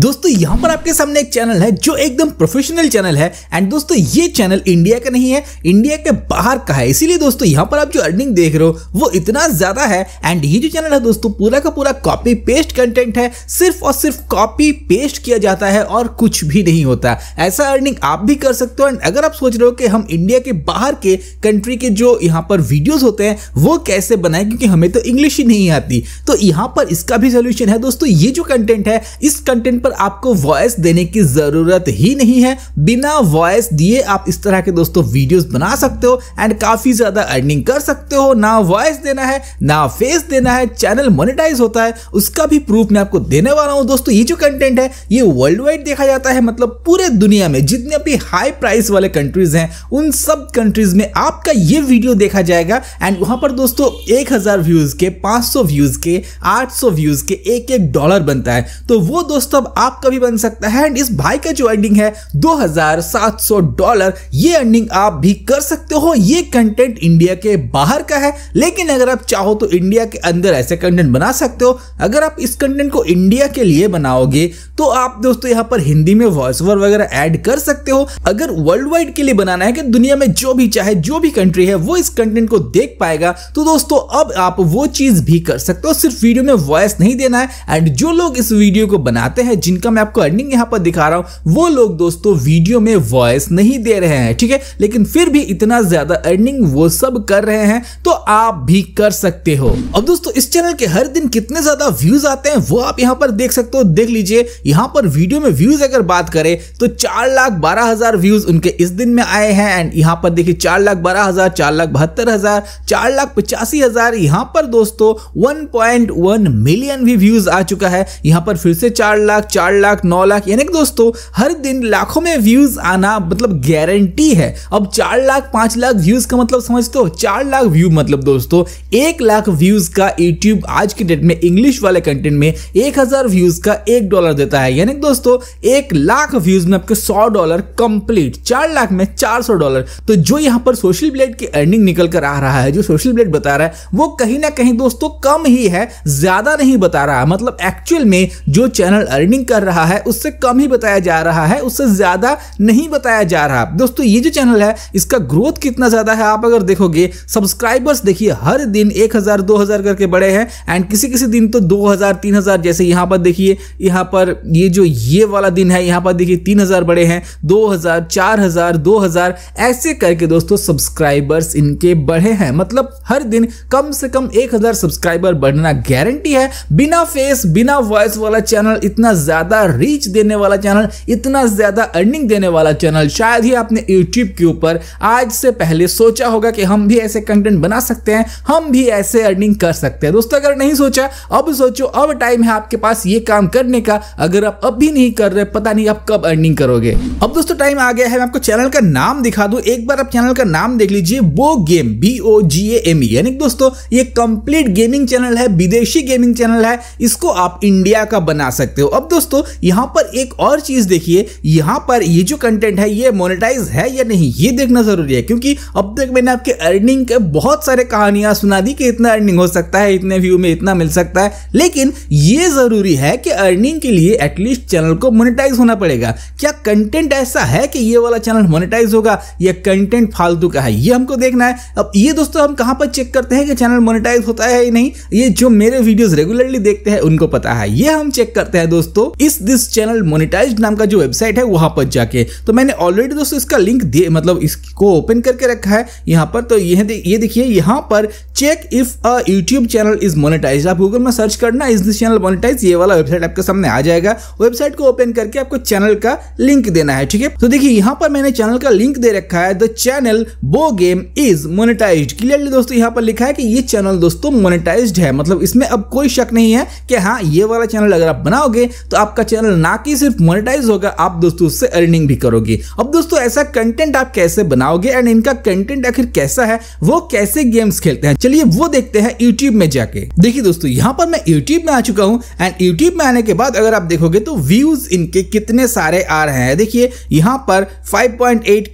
दोस्तों यहाँ पर आपके सामने एक चैनल है जो एकदम प्रोफेशनल चैनल है एंड दोस्तों ये चैनल इंडिया का नहीं है इंडिया के बाहर का है इसीलिए दोस्तों यहाँ पर आप जो अर्निंग देख रहे हो वो इतना ज्यादा है एंड ये जो चैनल है दोस्तों पूरा का पूरा कॉपी पेस्ट कंटेंट है सिर्फ और सिर्फ कॉपी पेस्ट किया जाता है और कुछ भी नहीं होता ऐसा अर्निंग आप भी कर सकते हो एंड अगर आप सोच रहे हो कि हम इंडिया के बाहर के कंट्री के जो यहाँ पर वीडियोज होते हैं वो कैसे बनाए क्योंकि हमें तो इंग्लिश ही नहीं आती तो यहाँ पर इसका भी सोल्यूशन है दोस्तों ये जो कंटेंट है इस कंटेंट पर पर आपको वॉइस देने की ज़रूरत ही नहीं है बिना वॉइस दिए आप इस तरह के दोस्तों वीडियोस बना सकते हो एंड काफ़ी ज़्यादा अर्निंग कर सकते हो ना वॉइस देना है ना फेस देना है चैनल मोनिटाइज होता है उसका भी प्रूफ मैं आपको देने वाला हूँ दोस्तों ये जो कंटेंट है ये वर्ल्ड वाइड देखा जाता है मतलब पूरे दुनिया में जितने भी हाई प्राइस वाले कंट्रीज हैं उन सब कंट्रीज में आपका ये वीडियो देखा जाएगा एंड वहां पर दोस्तों एक व्यूज़ के पांच व्यूज़ के आठ व्यूज़ के एक एक डॉलर बनता है तो वो दोस्तों आपका भी बन सकता है एंड इस भाई का जो अर्निंग है 2700 डॉलर ये अर्निंग आप भी कर सकते हो ये कंटेंट इंडिया के बाहर का है लेकिन अगर आप चाहो तो इंडिया के अंदर ऐसे कंटेंट बना सकते हो अगर आप इस कंटेंट को इंडिया के लिए बनाओगे तो आप दोस्तों यहां पर हिंदी में वॉइस ओवर वगैरह ऐड कर सकते हो अगर वर्ल्ड वाइड के लिए बनाना है कि दुनिया में जो भी चाहे जो भी कंट्री है वो इस कंटेंट को देख पाएगा तो दोस्तों अब आप वो चीज भी कर सकते हो सिर्फ वीडियो में वॉइस नहीं देना है एंड जो लोग इस वीडियो को बनाते हैं हैं जिनका मैं आपको अर्निंग यहाँ पर दिखा रहा हूँ वो लोग दोस्तों वीडियो में वॉइस नहीं दे रहे हैं ठीक है लेकिन फिर भी इतना ज्यादा अर्निंग वो सब कर रहे हैं तो आप भी कर सकते हो अब दोस्तों इस चैनल के हर दिन कितने ज्यादा व्यूज आते हैं वो आप यहाँ पर देख सकते हो देख लीजिए यहाँ पर वीडियो में व्यूज अगर बात करें तो चार लाख बारह हजार व्यूज उनके इस दिन में आए हैं एंड यहाँ पर देखिए चार लाख बारह हजार चार लाख बहत्तर हजार चार लाख पचासी हजार यहाँ पर दोस्तों वन पॉइंट वन मिलियन भी व्यूज आ चुका है यहाँ पर फिर से चार लाख चार लाख नौ लाख यानी कि दोस्तों हर दिन लाखों में व्यूज आना मतलब गारंटी है अब चार लाख पांच लाख व्यूज का मतलब समझते हो चार लाख व्यू मतलब दोस्तों एक लाख व्यूज का यूट्यूब आज के डेट में इंग्लिश वाले कंटेंट में एक हजार व्यूज का एक डॉलर देता है यानी दोस्तों एक लाख व्यूज में आपके सौ डॉलर कंप्लीट चार लाख में चार सौ डॉलर तो जो यहाँ पर सोशल ब्लेड की अर्निंग निकल कर आ रहा है जो सोशल ब्लेड बता रहा है वो कहीं ना कहीं दोस्तों कम ही है ज्यादा नहीं बता रहा मतलब एक्चुअल में जो चैनल अर्निंग मीनिंग कर रहा है उससे कम ही बताया जा रहा है उससे ज़्यादा नहीं बताया जा रहा दोस्तों ये जो चैनल है इसका ग्रोथ कितना ज़्यादा है आप अगर देखोगे सब्सक्राइबर्स देखिए हर दिन एक हज़ार दो हज़ार करके बड़े हैं एंड किसी किसी दिन तो दो हज़ार तीन हज़ार जैसे यहां पर देखिए यहां पर ये जो ये वाला दिन है यहां पर देखिए तीन हज़ार बड़े हैं दो हज़ार चार हज़ार दो हज़ार ऐसे करके दोस्तों सब्सक्राइबर्स इनके बढ़े हैं मतलब हर दिन कम से कम एक हज़ार सब्सक्राइबर बढ़ना गारंटी है बिना फेस बिना वॉइस वाला चैनल इतना ज़्यादा रीच देने वाला चैनल इतना ज़्यादा अर्निंग देने वाला चैनल शायद ही आपने यूट्यूब के ऊपर आज से पहले सोचा होगा कि हम भी ऐसे कंटेंट बना सकते हैं हम भी ऐसे अर्निंग कर सकते हैं दोस्तों अगर नहीं सोचा अब सोचो अब टाइम है आपके पास ये काम करने का अगर आप अब भी नहीं कर रहे पता नहीं आप कब अर्निंग करोगे अब दोस्तों टाइम आ गया है मैं आपको चैनल का नाम दिखा दू एक बार आप चैनल का नाम देख लीजिए वो game B O G M यानी दोस्तों ये कंप्लीट गेमिंग चैनल है विदेशी गेमिंग चैनल है इसको आप इंडिया का बना सकते हो अब दोस्तों दोस्तों यहां पर एक और चीज देखिए यहां पर ये जो कंटेंट है ये मोनेटाइज है या नहीं ये देखना जरूरी है क्योंकि अब तक मैंने आपके अर्निंग के बहुत सारे कहानियां सुना दी कि इतना अर्निंग हो सकता है इतने व्यू में इतना मिल सकता है लेकिन ये जरूरी है कि अर्निंग के लिए एटलीस्ट चैनल को मोनिटाइज होना पड़ेगा क्या कंटेंट ऐसा है कि ये वाला चैनल मोनिटाइज होगा या कंटेंट फालतू का है ये हमको देखना है अब ये दोस्तों हम कहां पर चेक करते हैं कि चैनल मोनिटाइज होता है या नहीं ये जो मेरे वीडियोस रेगुलरली देखते हैं उनको पता है ये हम चेक करते हैं दोस्तों इस दिस चैनल मोनिटाइज नाम का जो वेबसाइट है वहां पर जाके तो मैंने ऑलरेडी दोस्तों इसका लिंक दिए मतलब इसको ओपन करके रखा है यहाँ पर तो यह दे, ये देखिए यहाँ पर check if a YouTube channel is monetize आप गूगल में सर्च करना इस दिस चैनल मोनिटाइज ये वाला वेबसाइट आपके सामने आ जाएगा वेबसाइट को ओपन करके आपको चैनल का लिंक देना है ठीक है तो देखिए यहाँ पर मैंने चैनल का लिंक दे रखा है the channel Bo game is monetize clearly दोस्तों यहाँ पर लिखा है कि ये चैनल दोस्तों मोनिटाइज है मतलब इसमें अब कोई शक नहीं है कि हाँ ये वाला चैनल अगर आप बनाओगे तो आपका चैनल ना कि सिर्फ मोनेटाइज होगा आप दोस्तों उससे अर्निंग भी करोगे अब दोस्तों ऐसा कंटेंट आप कैसे बनाओगे एंड इनका कंटेंट आखिर कैसा है वो कैसे गेम्स खेलते हैं चलिए वो देखते हैं यूट्यूब में जाके देखिए दोस्तों यहाँ पर मैं यूट्यूब में आ चुका हूँ एंड यूट्यूब में आने के बाद अगर आप देखोगे तो व्यूज इनके कितने सारे आ रहे हैं देखिए यहाँ पर फाइव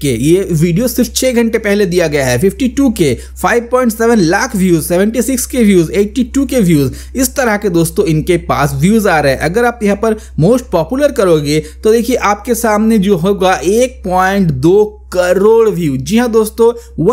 ये वीडियो सिर्फ छह घंटे पहले दिया गया है फिफ्टी टू के lakh views seventy K views eighty K views इस तरह के दोस्तों इनके पास व्यूज आ रहे हैं अगर आप यहाँ पर मोस्ट पॉपुलर करोगे तो देखिए आपके सामने जो होगा एक पॉइंट दो करोड़ व्यू जी हाँ दोस्तों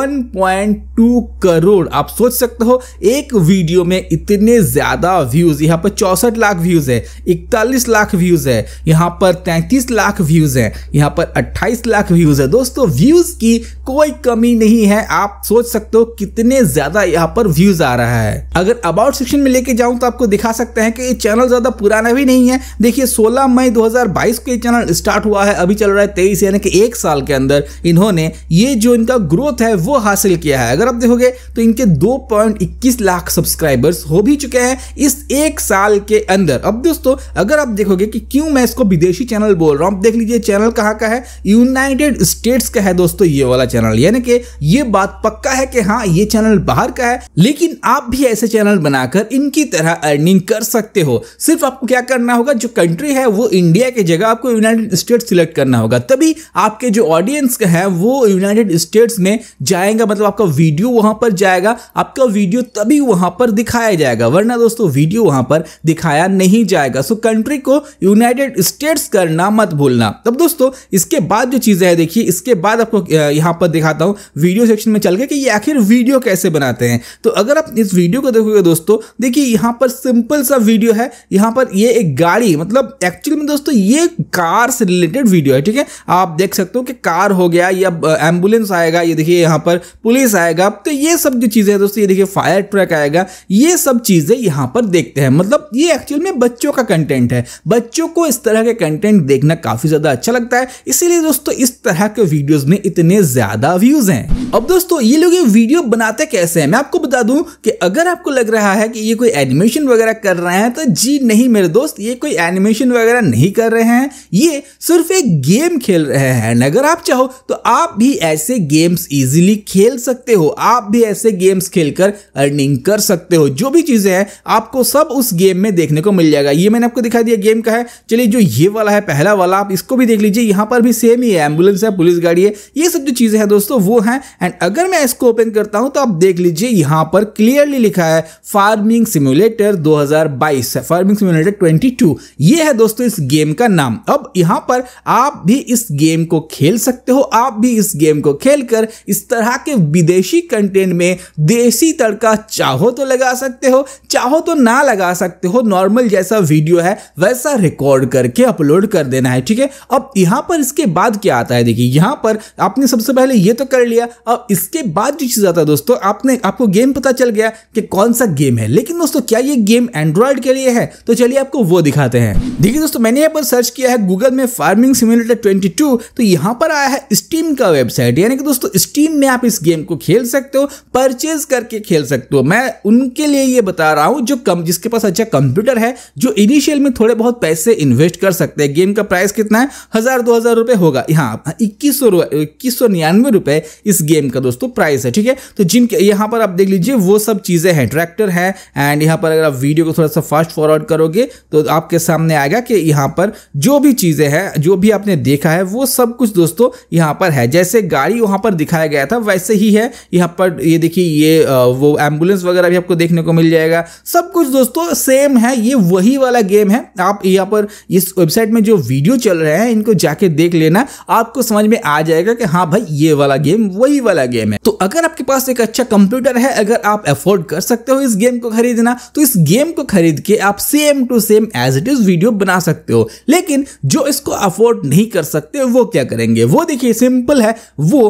1.2 करोड़ आप सोच सकते हो एक वीडियो में इतने ज्यादा व्यूज यहाँ पर चौसठ लाख व्यूज है इकतालीस लाख व्यूज है यहाँ पर तैंतीस लाख व्यूज है यहाँ पर अट्ठाईस लाख व्यूज है दोस्तों व्यूज की कोई कमी नहीं है आप सोच सकते हो कितने ज्यादा यहाँ पर व्यूज आ रहा है अगर अबाउट सेक्शन में लेके जाऊं तो आपको दिखा सकते हैं कि ये चैनल ज्यादा पुराना भी नहीं है देखिए 16 मई 2022 को ये चैनल स्टार्ट हुआ है अभी चल रहा है 23 यानी कि एक साल के अंदर ये इन्होंने ये जो इनका ग्रोथ है वो हासिल किया है अगर आप देखोगे तो इनके 2.21 लाख सब्सक्राइबर्स हो भी चुके हैं इस एक साल के अंदर अब दोस्तों अगर आप देखोगे कि क्यों मैं इसको विदेशी चैनल बोल रहा हूँ देख लीजिए चैनल कहाँ का है यूनाइटेड स्टेट्स का है दोस्तों ये वाला चैनल यानी कि ये बात पक्का है कि हाँ ये चैनल बाहर का है लेकिन आप भी ऐसे चैनल बनाकर इनकी तरह अर्निंग कर सकते हो सिर्फ आपको क्या करना होगा जो कंट्री है वो इंडिया की जगह आपको यूनाइटेड स्टेट सिलेक्ट करना होगा तभी आपके जो ऑडियंस है है वो यूनाइटेड स्टेट्स में जाएगा मतलब आपका वीडियो वहां पर जाएगा आपका वीडियो तभी वहां पर दिखाया जाएगा वरना दोस्तों वीडियो वहां पर दिखाया नहीं जाएगा सो कंट्री को यूनाइटेड स्टेट्स करना मत भूलना तब दोस्तों इसके बाद जो चीज़ें है देखिए इसके बाद आपको यहां पर दिखाता हूं वीडियो सेक्शन में चल के कि ये आखिर वीडियो कैसे बनाते हैं तो अगर आप इस वीडियो को देखोगे दोस्तों देखिए यहां पर सिंपल सा वीडियो है यहां पर ये एक गाड़ी मतलब एक्चुअली में दोस्तों ये कार से रिलेटेड वीडियो है ठीक है आप देख सकते हो कि कार हो गया गया या एम्बुलेंस आएगा ये देखिए यहाँ पर पुलिस आएगा तो ये सब जो चीज़ें हैं दोस्तों ये देखिए फायर ट्रक आएगा ये सब चीज़ें यहाँ पर देखते हैं मतलब ये एक्चुअल में बच्चों का कंटेंट है बच्चों को इस तरह के कंटेंट देखना काफ़ी ज़्यादा अच्छा लगता है इसीलिए दोस्तों इस तरह के वीडियोज़ में इतने ज़्यादा व्यूज़ हैं अब दोस्तों ये लोग ये वीडियो बनाते कैसे हैं मैं आपको बता दूं कि अगर आपको लग रहा है कि ये कोई एनिमेशन वगैरह कर रहे हैं तो जी नहीं मेरे दोस्त ये कोई एनिमेशन वगैरह नहीं कर रहे हैं ये सिर्फ एक गेम खेल रहे हैं अगर आप चाहो तो तो आप भी ऐसे गेम्स इजीली खेल सकते हो आप भी ऐसे गेम्स खेलकर अर्निंग कर सकते हो जो भी चीजें हैं आपको सब उस गेम में देखने को मिल जाएगा ये मैंने आपको दिखा दिया गेम का है चलिए जो ये वाला है पहला वाला आप इसको भी देख लीजिए यहां पर भी सेम ही है एम्बुलेंस है पुलिस गाड़ी है ये सब जो चीजें हैं दोस्तों वो हैं एंड अगर मैं इसको ओपन करता हूं तो आप देख लीजिए यहां पर क्लियरली लिखा है फार्मिंग सिम्युलेटर 2022 फार्मिंग सिम्युलेटर 22 ये है दोस्तों इस गेम का नाम अब यहां पर आप भी इस गेम को खेल सकते हो आप भी इस गेम को खेलकर इस तरह के विदेशी कंटेंट में देसी तड़का चाहो तो लगा सकते हो चाहो तो ना लगा सकते हो नॉर्मल जैसा वीडियो है वैसा रिकॉर्ड करके अपलोड कर देना है ठीक है अब यहां पर इसके बाद क्या आता है देखिए यहां पर आपने सबसे पहले ये तो कर लिया अब इसके बाद जो चीज़ आता है दोस्तों आपने आपको गेम पता चल गया कि कौन सा गेम है लेकिन दोस्तों क्या ये गेम एंड्रॉइड के लिए है तो चलिए आपको वो दिखाते हैं देखिए दोस्तों मैंने यहाँ पर सर्च किया है गूगल में फार्मिंग सिम्युलेटर 22 तो यहाँ पर आया है स्टीम का वेबसाइट यानी कि दोस्तों स्टीम में आप इस गेम को खेल सकते हो परचेज करके खेल सकते हो मैं उनके लिए ये बता रहा हूँ जो कम जिसके पास अच्छा कंप्यूटर है जो इनिशियल में थोड़े बहुत पैसे इन्वेस्ट कर सकते हैं गेम का प्राइस कितना है हज़ार दो हज़ार रुपये होगा यहाँ इक्कीस सौ इक्कीस सौ निन्यानवे रुपये इस गेम का दोस्तों प्राइस है ठीक है तो जिनके यहाँ पर आप देख लीजिए वो सब चीज़ें हैं ट्रैक्टर है एंड यहाँ पर अगर आप वीडियो को थोड़ा सा फास्ट फॉरवर्ड करोगे तो आपके सामने आएगा कि यहाँ पर जो भी चीज़ें हैं जो भी आपने देखा है वो सब कुछ दोस्तों यहाँ पर है जैसे गाड़ी वहां पर दिखाया गया था वैसे ही है यहाँ पर ये देखिए ये वो एम्बुलेंस वगैरह भी आपको देखने को मिल जाएगा सब कुछ दोस्तों सेम है ये वही वाला गेम है आप यहाँ पर इस वेबसाइट में जो वीडियो चल रहे हैं इनको जाके देख लेना आपको समझ में आ जाएगा कि हाँ भाई ये वाला गेम वही वाला गेम है तो अगर आपके पास एक अच्छा कंप्यूटर है अगर आप अफोर्ड कर सकते हो इस गेम को खरीदना तो इस गेम को खरीद के आप same to same as it is video बना सकते हो लेकिन जो इसको अफोर्ड नहीं कर सकते वो क्या करेंगे वो देखिए सिंपल है वो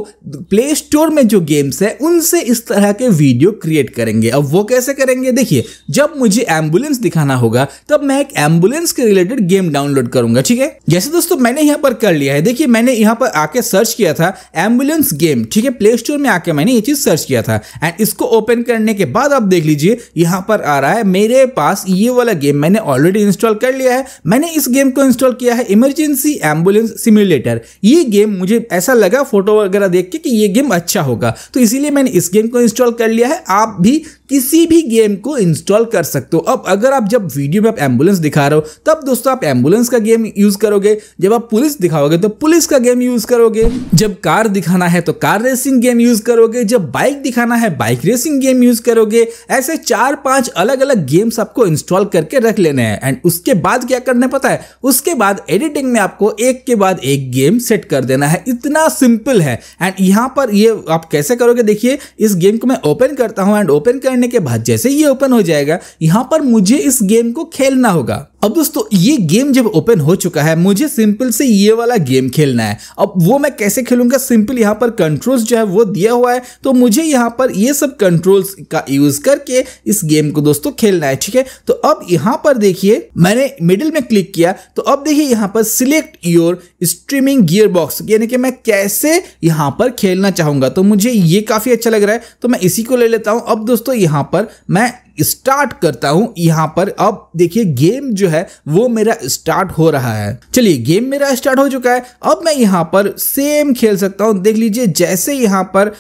प्ले स्टोर में जो गेम्स है उनसे इस तरह के वीडियो क्रिएट करेंगे अब वो कैसे करेंगे देखिए जब मुझे एम्बुलेंस दिखाना होगा तब मैं एक एम्बुलेंस के रिलेटेड गेम डाउनलोड करूंगा ठीक है जैसे दोस्तों मैंने यहाँ पर कर लिया है देखिए मैंने यहाँ पर आके सर्च किया था एम्बुलेंस गेम ठीक है प्ले स्टोर में आके मैंने ये चीज सर्च किया था एंड इसको ओपन करने के बाद आप देख लीजिए यहाँ पर आ रहा है मेरे पास ये वाला गेम मैंने ऑलरेडी इंस्टॉल कर लिया है मैंने इस गेम को इंस्टॉल किया है इमरजेंसी एम्बुलेंस सिमुलेटर ये गेम मुझे ऐसा ऐसा लगा फोटो वगैरह देख के कि ये गेम अच्छा होगा तो इसीलिए मैंने इस गेम को इंस्टॉल कर लिया है आप भी किसी भी गेम को इंस्टॉल कर सकते हो अब अगर आप जब वीडियो में आप एम्बुलेंस दिखा रहे हो तब दोस्तों आप एम्बुलेंस का गेम यूज करोगे जब आप पुलिस दिखाओगे तो पुलिस का गेम यूज करोगे जब कार दिखाना है तो कार रेसिंग गेम यूज करोगे जब बाइक दिखाना है बाइक रेसिंग गेम यूज करोगे ऐसे चार पांच अलग अलग गेम्स आपको इंस्टॉल करके रख लेने हैं एंड उसके बाद क्या करना पता है उसके बाद एडिटिंग में आपको एक के बाद एक गेम सेट कर देना है इतना सिंपल है एंड यहाँ पर ये आप कैसे करोगे देखिए इस गेम को मैं ओपन करता हूँ एंड ओपन करने करने के बाद जैसे ये ओपन हो जाएगा यहाँ पर मुझे इस गेम को खेलना होगा अब दोस्तों ये गेम जब ओपन हो चुका है मुझे सिंपल से ये वाला गेम खेलना है अब वो मैं कैसे खेलूंगा सिंपल यहाँ पर कंट्रोल्स जो है वो दिया हुआ है तो मुझे यहाँ पर ये सब कंट्रोल्स का यूज करके इस गेम को दोस्तों खेलना है ठीक है तो अब यहाँ पर देखिए मैंने मिडिल में क्लिक किया तो अब देखिए यहाँ पर select your streaming gear box यानी कि मैं कैसे यहाँ पर खेलना चाहूंगा तो मुझे ये काफी अच्छा लग रहा है तो मैं इसी को ले लेता हूँ अब दोस्तों यहाँ पर मैं स्टार्ट करता हूं यहां पर अब देखिए गेम जो है वो मेरा स्टार्ट हो रहा है चलिए गेम मेरा स्टार्ट हो चुका है अब मैं यहां पर सेम खेल सकता हूं देख लीजिए जैसे यहां पर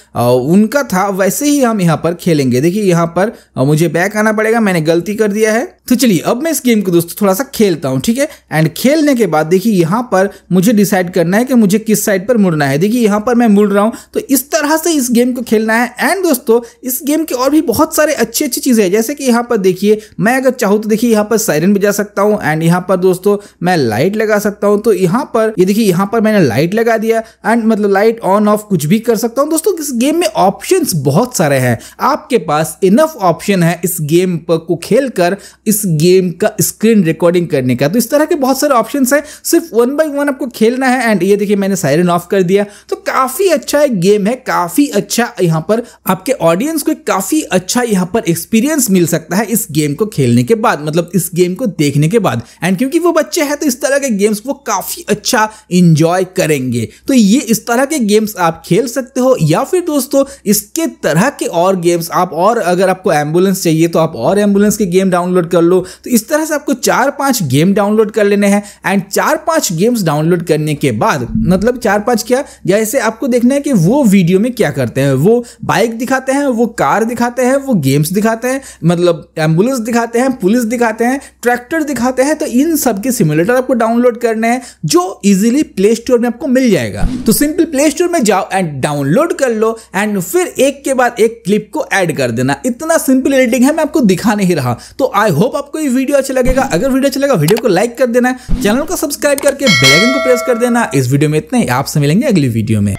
उनका था वैसे ही हम यहां पर खेलेंगे देखिए यहां पर मुझे बैक आना पड़ेगा मैंने गलती कर दिया है तो चलिए अब मैं इस गेम को दोस्तों थोड़ा सा खेलता हूं ठीक है एंड खेलने के बाद देखिए यहां पर मुझे डिसाइड करना है कि मुझे किस साइड पर मुड़ना है देखिए यहां पर मैं मुड़ रहा हूं तो इस तरह से इस गेम को खेलना है एंड दोस्तों इस गेम के और भी बहुत सारे अच्छी अच्छी चीज़ें हैं जैसे कि यहाँ पर देखिए मैं अगर चाहूँ तो देखिए यहाँ पर साइरन बजा सकता हूँ एंड यहाँ पर दोस्तों मैं लाइट लगा सकता हूँ तो यहाँ पर ये देखिए यहाँ पर मैंने लाइट लगा दिया एंड मतलब लाइट ऑन ऑफ कुछ भी कर सकता हूँ दोस्तों इस गेम में ऑप्शन बहुत सारे हैं आपके पास इनफ ऑप्शन है इस गेम को खेल कर इस गेम का स्क्रीन रिकॉर्डिंग करने का तो इस तरह के बहुत सारे ऑप्शन है सिर्फ वन बाई वन आपको खेलना है एंड ये देखिए मैंने साइरन ऑफ कर दिया तो काफी अच्छा एक गेम है काफी अच्छा यहाँ पर आपके ऑडियंस को काफी अच्छा यहाँ पर एक्सपीरियंस मिल सकता है इस गेम को खेलने के बाद मतलब इस गेम को देखने के बाद एंड क्योंकि वो बच्चे हैं तो इस तरह के गेम्स वो काफ़ी अच्छा इंजॉय करेंगे तो ये इस तरह के गेम्स आप खेल सकते हो या फिर दोस्तों इसके तरह के और गेम्स आप और अगर आपको एम्बुलेंस चाहिए तो आप और एम्बुलेंस के गेम डाउनलोड कर लो तो इस तरह से आपको चार पांच गेम डाउनलोड कर लेने हैं एंड चार पांच गेम्स डाउनलोड करने के बाद मतलब चार पांच क्या जैसे आपको देखना है कि वो वीडियो में क्या करते हैं वो बाइक दिखाते हैं वो कार दिखाते हैं वो गेम्स दिखाते हैं मतलब एम्बुलेंस दिखाते हैं पुलिस दिखाते हैं ट्रैक्टर दिखाते हैं तो इन सब के सिमुलेटर आपको डाउनलोड करने हैं जो इजीली प्ले स्टोर में आपको मिल जाएगा तो सिंपल प्ले स्टोर में जाओ एंड डाउनलोड कर लो एंड फिर एक के बाद एक क्लिप को ऐड कर देना इतना सिंपल एडिटिंग है मैं आपको दिखा नहीं रहा तो आई होप आपको ये वीडियो अच्छा लगेगा अगर वीडियो अच्छा लगा वीडियो को लाइक कर देना चैनल को सब्सक्राइब करके बेलाइकन को प्रेस कर देना इस वीडियो में इतना ही आपसे मिलेंगे अगली वीडियो में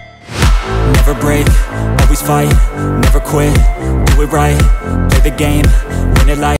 Never break, always fight, never quit do it right Play the game, win it like